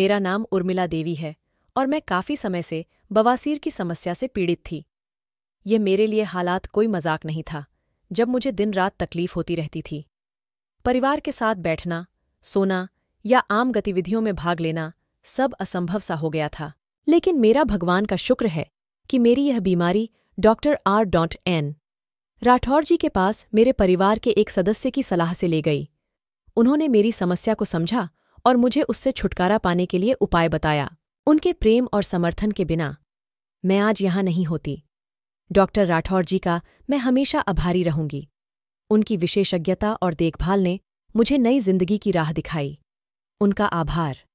मेरा नाम उर्मिला देवी है और मैं काफ़ी समय से बवासीर की समस्या से पीड़ित थी यह मेरे लिए हालात कोई मजाक नहीं था जब मुझे दिन रात तकलीफ होती रहती थी परिवार के साथ बैठना सोना या आम गतिविधियों में भाग लेना सब असंभव सा हो गया था लेकिन मेरा भगवान का शुक्र है कि मेरी यह बीमारी doctor R dot N Rathore ji के पास मेरे परिवार के एक सदस्य की सलाह से ले गई उन्होंने मेरी समस्या को समझा और मुझे उससे छुटकारा पाने के लिए उपाय बताया उनके प्रेम और समर्थन के बिना मैं आज यहां नहीं होती डॉक्टर राठौर जी का मैं हमेशा आभारी रहूंगी उनकी विशेषज्ञता और देखभाल ने मुझे नई जिंदगी की राह दिखाई उनका आभार